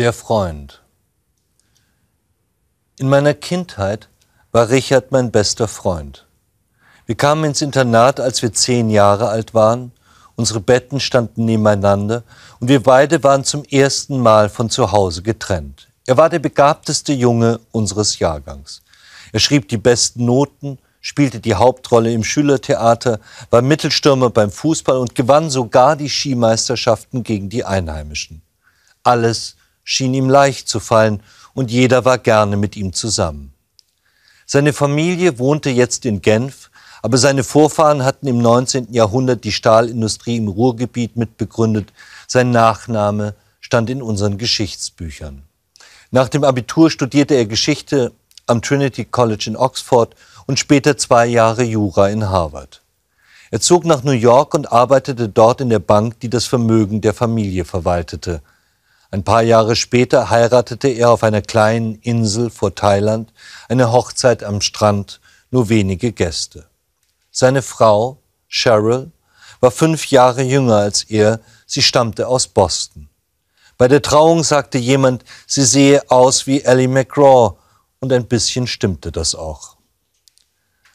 Der Freund. In meiner Kindheit war Richard mein bester Freund. Wir kamen ins Internat, als wir zehn Jahre alt waren. Unsere Betten standen nebeneinander und wir beide waren zum ersten Mal von zu Hause getrennt. Er war der begabteste Junge unseres Jahrgangs. Er schrieb die besten Noten, spielte die Hauptrolle im Schülertheater, war Mittelstürmer beim Fußball und gewann sogar die Skimeisterschaften gegen die Einheimischen. Alles schien ihm leicht zu fallen und jeder war gerne mit ihm zusammen. Seine Familie wohnte jetzt in Genf, aber seine Vorfahren hatten im 19. Jahrhundert die Stahlindustrie im Ruhrgebiet mitbegründet. Sein Nachname stand in unseren Geschichtsbüchern. Nach dem Abitur studierte er Geschichte am Trinity College in Oxford und später zwei Jahre Jura in Harvard. Er zog nach New York und arbeitete dort in der Bank, die das Vermögen der Familie verwaltete – ein paar Jahre später heiratete er auf einer kleinen Insel vor Thailand eine Hochzeit am Strand, nur wenige Gäste. Seine Frau, Cheryl, war fünf Jahre jünger als er, sie stammte aus Boston. Bei der Trauung sagte jemand, sie sehe aus wie Ellie McGraw, und ein bisschen stimmte das auch.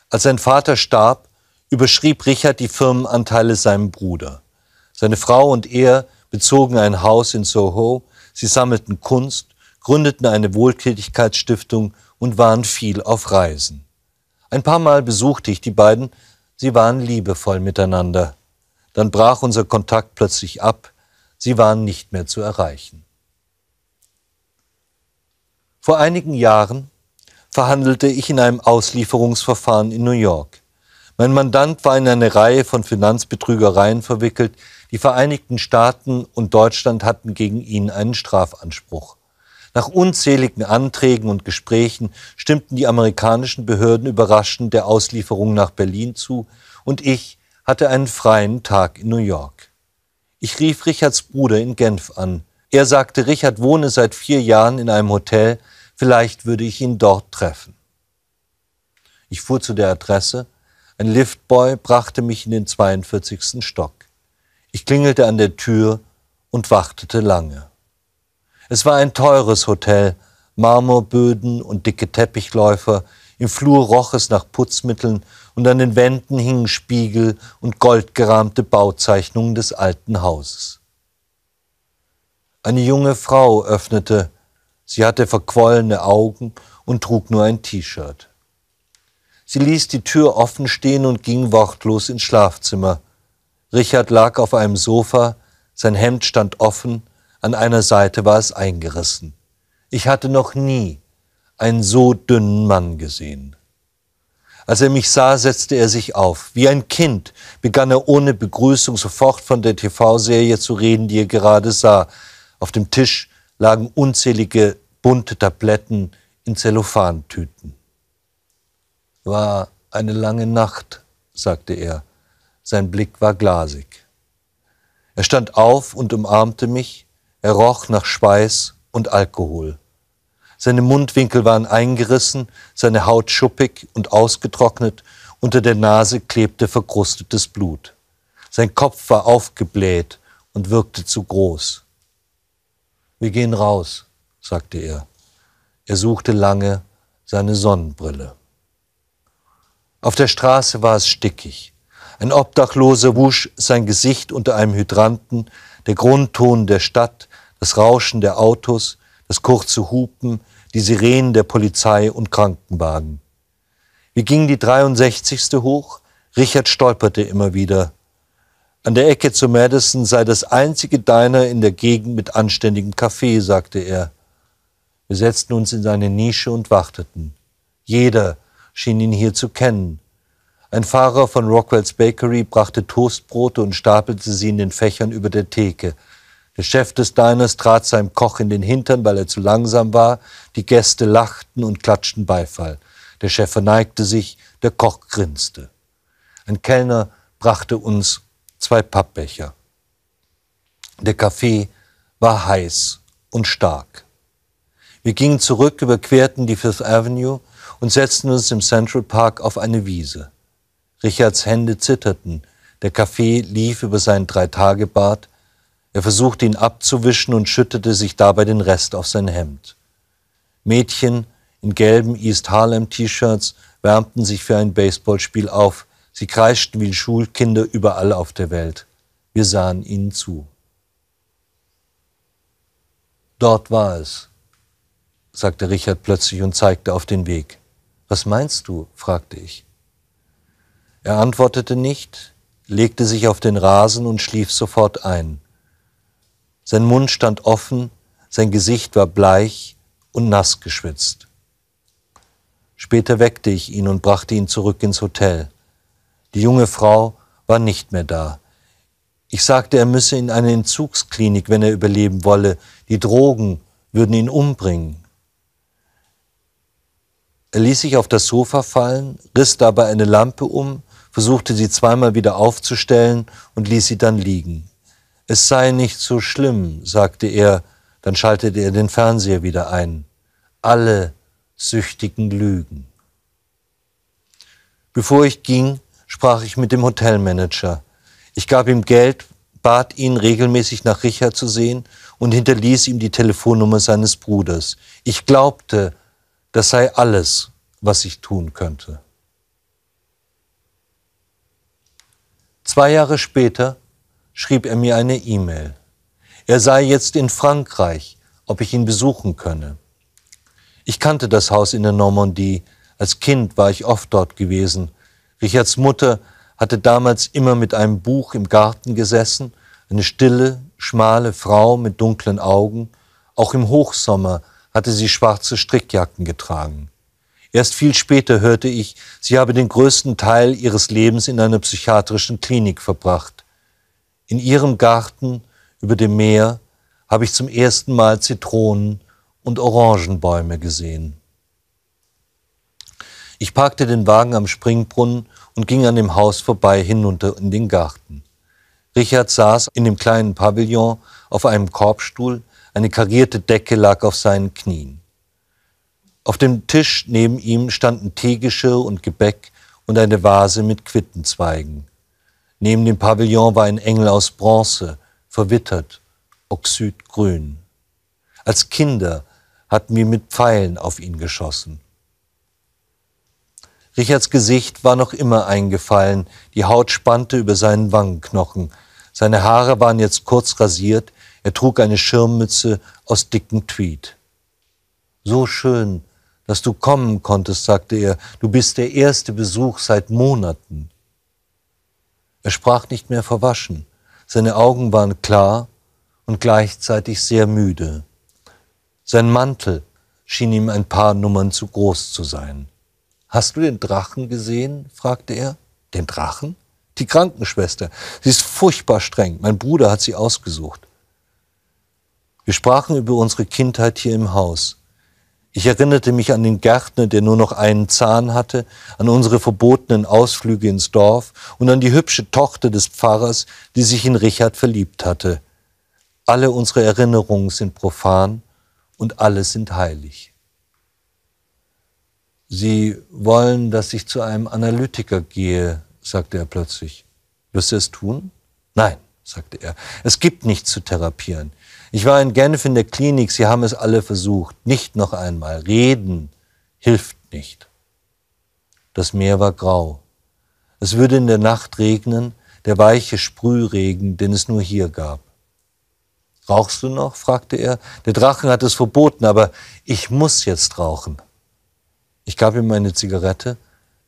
Als sein Vater starb, überschrieb Richard die Firmenanteile seinem Bruder. Seine Frau und er bezogen ein Haus in Soho, sie sammelten Kunst, gründeten eine Wohltätigkeitsstiftung und waren viel auf Reisen. Ein paar Mal besuchte ich die beiden, sie waren liebevoll miteinander. Dann brach unser Kontakt plötzlich ab, sie waren nicht mehr zu erreichen. Vor einigen Jahren verhandelte ich in einem Auslieferungsverfahren in New York. Mein Mandant war in eine Reihe von Finanzbetrügereien verwickelt, die Vereinigten Staaten und Deutschland hatten gegen ihn einen Strafanspruch. Nach unzähligen Anträgen und Gesprächen stimmten die amerikanischen Behörden überraschend der Auslieferung nach Berlin zu und ich hatte einen freien Tag in New York. Ich rief Richards Bruder in Genf an. Er sagte, Richard wohne seit vier Jahren in einem Hotel, vielleicht würde ich ihn dort treffen. Ich fuhr zu der Adresse, ein Liftboy brachte mich in den 42. Stock. Ich klingelte an der Tür und wartete lange. Es war ein teures Hotel, Marmorböden und dicke Teppichläufer, im Flur roch es nach Putzmitteln und an den Wänden hingen Spiegel und goldgerahmte Bauzeichnungen des alten Hauses. Eine junge Frau öffnete, sie hatte verquollene Augen und trug nur ein T-Shirt. Sie ließ die Tür offen stehen und ging wortlos ins Schlafzimmer. Richard lag auf einem Sofa, sein Hemd stand offen, an einer Seite war es eingerissen. Ich hatte noch nie einen so dünnen Mann gesehen. Als er mich sah, setzte er sich auf. Wie ein Kind begann er ohne Begrüßung sofort von der TV-Serie zu reden, die er gerade sah. Auf dem Tisch lagen unzählige bunte Tabletten in Zellophantüten. War eine lange Nacht, sagte er sein Blick war glasig. Er stand auf und umarmte mich, er roch nach Schweiß und Alkohol. Seine Mundwinkel waren eingerissen, seine Haut schuppig und ausgetrocknet, unter der Nase klebte verkrustetes Blut. Sein Kopf war aufgebläht und wirkte zu groß. Wir gehen raus, sagte er. Er suchte lange seine Sonnenbrille. Auf der Straße war es stickig. Ein Obdachloser wusch sein Gesicht unter einem Hydranten. Der Grundton der Stadt, das Rauschen der Autos, das kurze Hupen, die Sirenen der Polizei und Krankenwagen. Wir gingen die 63. hoch. Richard stolperte immer wieder. An der Ecke zu Madison sei das einzige Diner in der Gegend mit anständigem Kaffee, sagte er. Wir setzten uns in seine Nische und warteten. Jeder schien ihn hier zu kennen. Ein Fahrer von Rockwells Bakery brachte Toastbrote und stapelte sie in den Fächern über der Theke. Der Chef des Diners trat seinem Koch in den Hintern, weil er zu langsam war. Die Gäste lachten und klatschten Beifall. Der Chef verneigte sich, der Koch grinste. Ein Kellner brachte uns zwei Pappbecher. Der Kaffee war heiß und stark. Wir gingen zurück, überquerten die Fifth Avenue und setzten uns im Central Park auf eine Wiese. Richards Hände zitterten, der Kaffee lief über sein Dreitagebart, er versuchte ihn abzuwischen und schüttete sich dabei den Rest auf sein Hemd. Mädchen in gelben East Harlem T-Shirts wärmten sich für ein Baseballspiel auf, sie kreischten wie Schulkinder überall auf der Welt. Wir sahen ihnen zu. Dort war es, sagte Richard plötzlich und zeigte auf den Weg. Was meinst du? fragte ich. Er antwortete nicht, legte sich auf den Rasen und schlief sofort ein. Sein Mund stand offen, sein Gesicht war bleich und nass geschwitzt. Später weckte ich ihn und brachte ihn zurück ins Hotel. Die junge Frau war nicht mehr da. Ich sagte, er müsse in eine Entzugsklinik, wenn er überleben wolle. Die Drogen würden ihn umbringen. Er ließ sich auf das Sofa fallen, riss dabei eine Lampe um versuchte sie zweimal wieder aufzustellen und ließ sie dann liegen. Es sei nicht so schlimm, sagte er, dann schaltete er den Fernseher wieder ein. Alle süchtigen Lügen. Bevor ich ging, sprach ich mit dem Hotelmanager. Ich gab ihm Geld, bat ihn, regelmäßig nach Richard zu sehen und hinterließ ihm die Telefonnummer seines Bruders. Ich glaubte, das sei alles, was ich tun könnte. Zwei Jahre später schrieb er mir eine E-Mail. Er sei jetzt in Frankreich, ob ich ihn besuchen könne. Ich kannte das Haus in der Normandie. Als Kind war ich oft dort gewesen. Richards Mutter hatte damals immer mit einem Buch im Garten gesessen, eine stille, schmale Frau mit dunklen Augen. Auch im Hochsommer hatte sie schwarze Strickjacken getragen. Erst viel später hörte ich, sie habe den größten Teil ihres Lebens in einer psychiatrischen Klinik verbracht. In ihrem Garten über dem Meer habe ich zum ersten Mal Zitronen und Orangenbäume gesehen. Ich parkte den Wagen am Springbrunnen und ging an dem Haus vorbei hinunter in den Garten. Richard saß in dem kleinen Pavillon auf einem Korbstuhl, eine karierte Decke lag auf seinen Knien. Auf dem Tisch neben ihm standen Teegeschirr und Gebäck und eine Vase mit Quittenzweigen. Neben dem Pavillon war ein Engel aus Bronze, verwittert, oxydgrün. Als Kinder hatten wir mit Pfeilen auf ihn geschossen. Richards Gesicht war noch immer eingefallen, die Haut spannte über seinen Wangenknochen. Seine Haare waren jetzt kurz rasiert, er trug eine Schirmmütze aus dicken Tweed. So schön dass du kommen konntest, sagte er, du bist der erste Besuch seit Monaten. Er sprach nicht mehr verwaschen, seine Augen waren klar und gleichzeitig sehr müde. Sein Mantel schien ihm ein paar Nummern zu groß zu sein. Hast du den Drachen gesehen? fragte er. Den Drachen? Die Krankenschwester. Sie ist furchtbar streng. Mein Bruder hat sie ausgesucht. Wir sprachen über unsere Kindheit hier im Haus. Ich erinnerte mich an den Gärtner, der nur noch einen Zahn hatte, an unsere verbotenen Ausflüge ins Dorf und an die hübsche Tochter des Pfarrers, die sich in Richard verliebt hatte. Alle unsere Erinnerungen sind profan und alle sind heilig. Sie wollen, dass ich zu einem Analytiker gehe, sagte er plötzlich. Wirst du es tun? Nein, sagte er. Es gibt nichts zu therapieren. Ich war in Genf in der Klinik, sie haben es alle versucht. Nicht noch einmal. Reden hilft nicht. Das Meer war grau. Es würde in der Nacht regnen, der weiche Sprühregen, den es nur hier gab. Rauchst du noch? fragte er. Der Drachen hat es verboten, aber ich muss jetzt rauchen. Ich gab ihm meine Zigarette,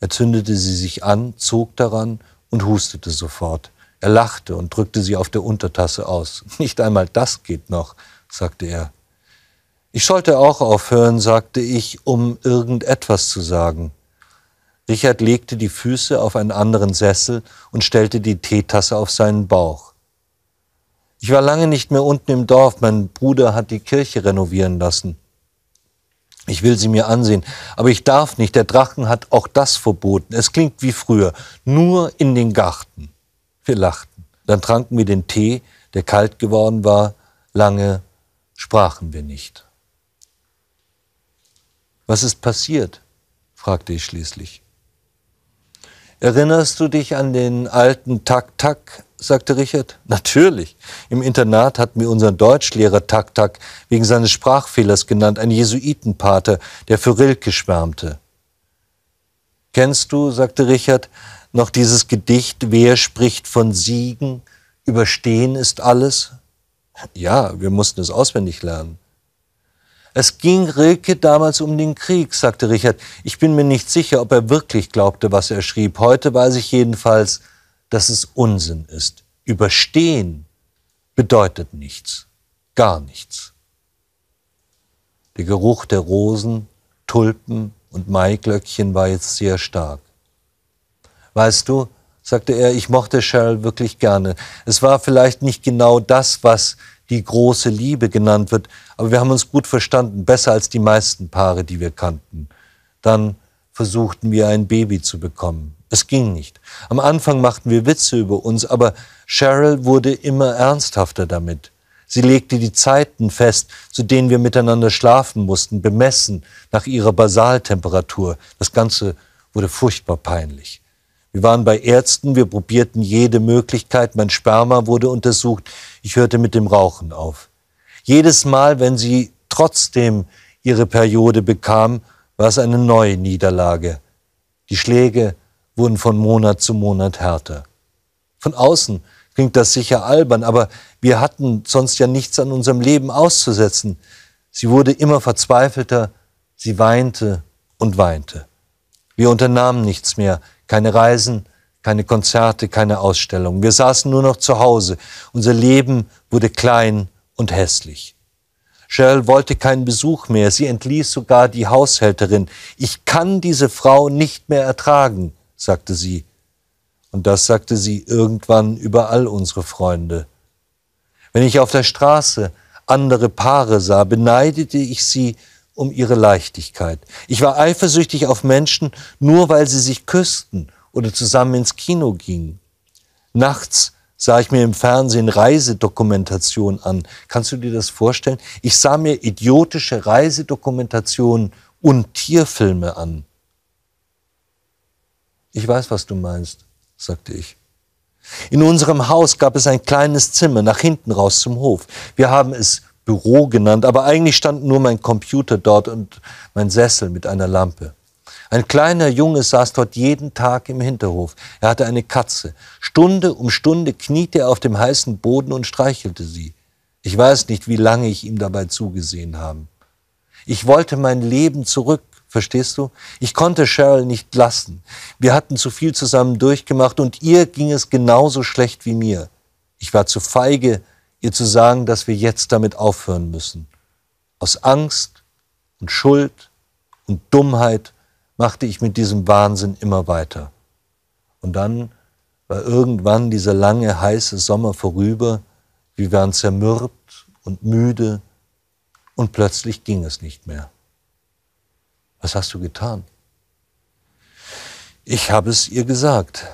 er zündete sie sich an, zog daran und hustete sofort. Er lachte und drückte sie auf der Untertasse aus. Nicht einmal das geht noch, sagte er. Ich sollte auch aufhören, sagte ich, um irgendetwas zu sagen. Richard legte die Füße auf einen anderen Sessel und stellte die Teetasse auf seinen Bauch. Ich war lange nicht mehr unten im Dorf, mein Bruder hat die Kirche renovieren lassen. Ich will sie mir ansehen, aber ich darf nicht, der Drachen hat auch das verboten. Es klingt wie früher, nur in den Garten. Wir lachten. Dann tranken wir den Tee, der kalt geworden war. Lange sprachen wir nicht. Was ist passiert? fragte ich schließlich. Erinnerst du dich an den alten Tak-Tak? sagte Richard. Natürlich. Im Internat hatten wir unseren Deutschlehrer Tak-Tak wegen seines Sprachfehlers genannt, ein Jesuitenpater, der für Rilke schwärmte. Kennst du, sagte Richard, noch dieses Gedicht, wer spricht von Siegen, überstehen ist alles? Ja, wir mussten es auswendig lernen. Es ging Rilke damals um den Krieg, sagte Richard. Ich bin mir nicht sicher, ob er wirklich glaubte, was er schrieb. Heute weiß ich jedenfalls, dass es Unsinn ist. Überstehen bedeutet nichts, gar nichts. Der Geruch der Rosen, Tulpen und Maiglöckchen war jetzt sehr stark. Weißt du, sagte er, ich mochte Cheryl wirklich gerne. Es war vielleicht nicht genau das, was die große Liebe genannt wird, aber wir haben uns gut verstanden, besser als die meisten Paare, die wir kannten. Dann versuchten wir ein Baby zu bekommen. Es ging nicht. Am Anfang machten wir Witze über uns, aber Cheryl wurde immer ernsthafter damit. Sie legte die Zeiten fest, zu denen wir miteinander schlafen mussten, bemessen nach ihrer Basaltemperatur. Das Ganze wurde furchtbar peinlich. Wir waren bei Ärzten, wir probierten jede Möglichkeit, mein Sperma wurde untersucht, ich hörte mit dem Rauchen auf. Jedes Mal, wenn sie trotzdem ihre Periode bekam, war es eine neue Niederlage. Die Schläge wurden von Monat zu Monat härter. Von außen klingt das sicher albern, aber wir hatten sonst ja nichts an unserem Leben auszusetzen. Sie wurde immer verzweifelter, sie weinte und weinte. Wir unternahmen nichts mehr, keine Reisen, keine Konzerte, keine Ausstellungen. Wir saßen nur noch zu Hause. Unser Leben wurde klein und hässlich. Cheryl wollte keinen Besuch mehr. Sie entließ sogar die Haushälterin. Ich kann diese Frau nicht mehr ertragen, sagte sie. Und das sagte sie irgendwann über all unsere Freunde. Wenn ich auf der Straße andere Paare sah, beneidete ich sie um ihre Leichtigkeit. Ich war eifersüchtig auf Menschen, nur weil sie sich küssten oder zusammen ins Kino gingen. Nachts sah ich mir im Fernsehen Reisedokumentationen an. Kannst du dir das vorstellen? Ich sah mir idiotische Reisedokumentationen und Tierfilme an. Ich weiß, was du meinst, sagte ich. In unserem Haus gab es ein kleines Zimmer nach hinten raus zum Hof. Wir haben es Büro genannt, aber eigentlich stand nur mein Computer dort und mein Sessel mit einer Lampe. Ein kleiner Junge saß dort jeden Tag im Hinterhof. Er hatte eine Katze. Stunde um Stunde kniete er auf dem heißen Boden und streichelte sie. Ich weiß nicht, wie lange ich ihm dabei zugesehen habe. Ich wollte mein Leben zurück, verstehst du? Ich konnte Cheryl nicht lassen. Wir hatten zu viel zusammen durchgemacht und ihr ging es genauso schlecht wie mir. Ich war zu feige, ihr zu sagen, dass wir jetzt damit aufhören müssen. Aus Angst und Schuld und Dummheit machte ich mit diesem Wahnsinn immer weiter. Und dann war irgendwann dieser lange, heiße Sommer vorüber, wir waren zermürbt und müde und plötzlich ging es nicht mehr. Was hast du getan? Ich habe es ihr gesagt.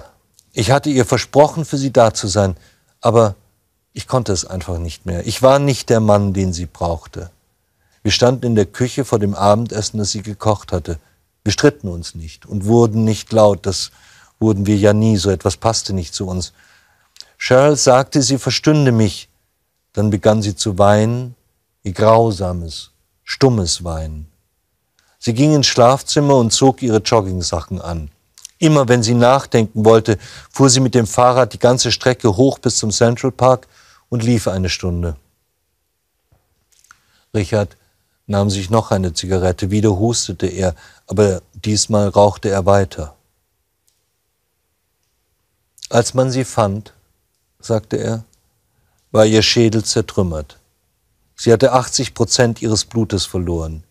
Ich hatte ihr versprochen, für sie da zu sein, aber ich konnte es einfach nicht mehr. Ich war nicht der Mann, den sie brauchte. Wir standen in der Küche vor dem Abendessen, das sie gekocht hatte. Wir stritten uns nicht und wurden nicht laut. Das wurden wir ja nie. So etwas passte nicht zu uns. Cheryl sagte, sie verstünde mich. Dann begann sie zu weinen, ihr grausames, stummes Weinen. Sie ging ins Schlafzimmer und zog ihre Joggingsachen an. Immer wenn sie nachdenken wollte, fuhr sie mit dem Fahrrad die ganze Strecke hoch bis zum Central Park und lief eine Stunde. Richard nahm sich noch eine Zigarette, wieder hustete er, aber diesmal rauchte er weiter. Als man sie fand, sagte er, war ihr Schädel zertrümmert. Sie hatte 80 Prozent ihres Blutes verloren.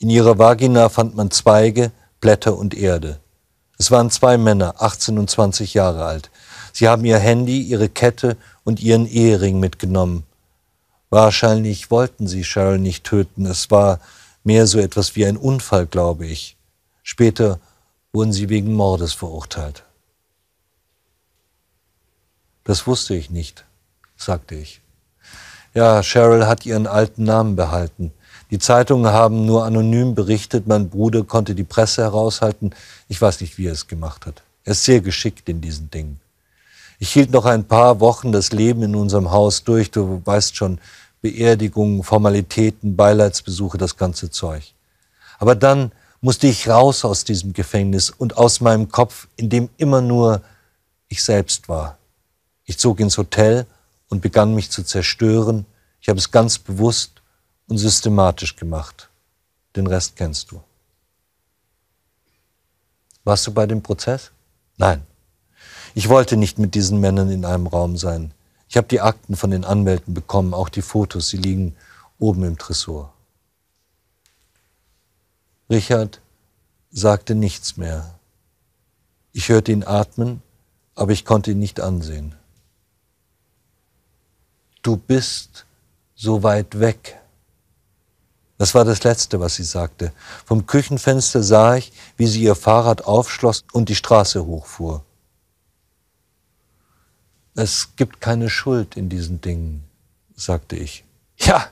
In ihrer Vagina fand man Zweige, Blätter und Erde. Es waren zwei Männer, 18 und 20 Jahre alt. Sie haben ihr Handy, ihre Kette und ihren Ehering mitgenommen. Wahrscheinlich wollten sie Cheryl nicht töten, es war mehr so etwas wie ein Unfall, glaube ich. Später wurden sie wegen Mordes verurteilt. Das wusste ich nicht, sagte ich. Ja, Cheryl hat ihren alten Namen behalten. Die Zeitungen haben nur anonym berichtet, mein Bruder konnte die Presse heraushalten. Ich weiß nicht, wie er es gemacht hat. Er ist sehr geschickt in diesen Dingen. Ich hielt noch ein paar Wochen das Leben in unserem Haus durch. Du weißt schon, Beerdigungen, Formalitäten, Beileidsbesuche, das ganze Zeug. Aber dann musste ich raus aus diesem Gefängnis und aus meinem Kopf, in dem immer nur ich selbst war. Ich zog ins Hotel und begann mich zu zerstören. Ich habe es ganz bewusst und systematisch gemacht. Den Rest kennst du. Warst du bei dem Prozess? Nein. Ich wollte nicht mit diesen Männern in einem Raum sein. Ich habe die Akten von den Anwälten bekommen, auch die Fotos, sie liegen oben im Tresor. Richard sagte nichts mehr. Ich hörte ihn atmen, aber ich konnte ihn nicht ansehen. Du bist so weit weg. Das war das Letzte, was sie sagte. Vom Küchenfenster sah ich, wie sie ihr Fahrrad aufschloss und die Straße hochfuhr es gibt keine Schuld in diesen Dingen, sagte ich. Ja,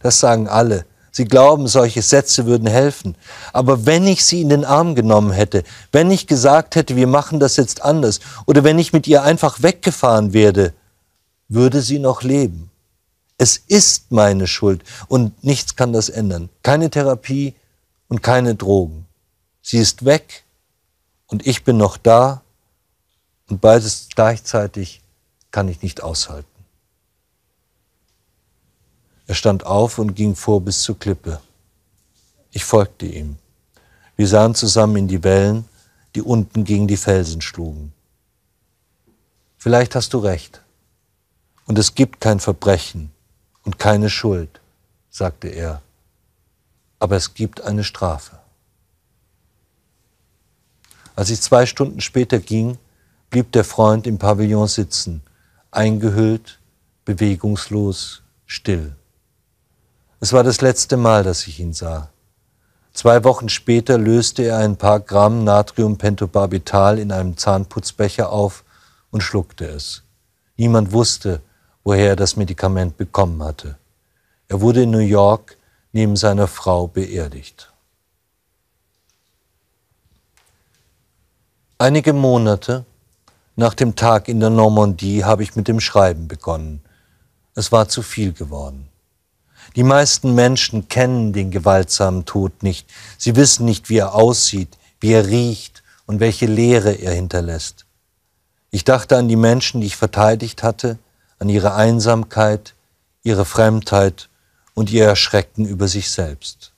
das sagen alle. Sie glauben, solche Sätze würden helfen. Aber wenn ich sie in den Arm genommen hätte, wenn ich gesagt hätte, wir machen das jetzt anders, oder wenn ich mit ihr einfach weggefahren werde, würde sie noch leben. Es ist meine Schuld und nichts kann das ändern. Keine Therapie und keine Drogen. Sie ist weg und ich bin noch da und beides gleichzeitig kann ich nicht aushalten. Er stand auf und ging vor bis zur Klippe. Ich folgte ihm. Wir sahen zusammen in die Wellen, die unten gegen die Felsen schlugen. Vielleicht hast du recht. Und es gibt kein Verbrechen und keine Schuld, sagte er. Aber es gibt eine Strafe. Als ich zwei Stunden später ging, blieb der Freund im Pavillon sitzen eingehüllt, bewegungslos, still. Es war das letzte Mal, dass ich ihn sah. Zwei Wochen später löste er ein paar Gramm Natriumpentobarbital in einem Zahnputzbecher auf und schluckte es. Niemand wusste, woher er das Medikament bekommen hatte. Er wurde in New York neben seiner Frau beerdigt. Einige Monate nach dem Tag in der Normandie habe ich mit dem Schreiben begonnen. Es war zu viel geworden. Die meisten Menschen kennen den gewaltsamen Tod nicht. Sie wissen nicht, wie er aussieht, wie er riecht und welche Leere er hinterlässt. Ich dachte an die Menschen, die ich verteidigt hatte, an ihre Einsamkeit, ihre Fremdheit und ihr Erschrecken über sich selbst.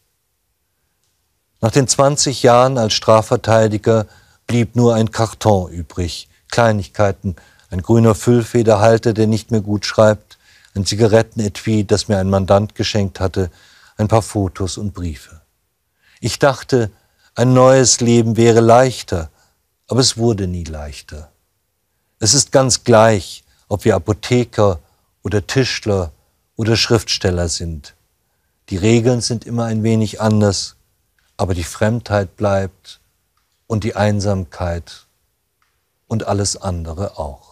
Nach den 20 Jahren als Strafverteidiger blieb nur ein Karton übrig, Kleinigkeiten. Ein grüner Füllfederhalter, der nicht mehr gut schreibt, ein Zigarettenetui, das mir ein Mandant geschenkt hatte, ein paar Fotos und Briefe. Ich dachte, ein neues Leben wäre leichter, aber es wurde nie leichter. Es ist ganz gleich, ob wir Apotheker oder Tischler oder Schriftsteller sind. Die Regeln sind immer ein wenig anders, aber die Fremdheit bleibt und die Einsamkeit und alles andere auch.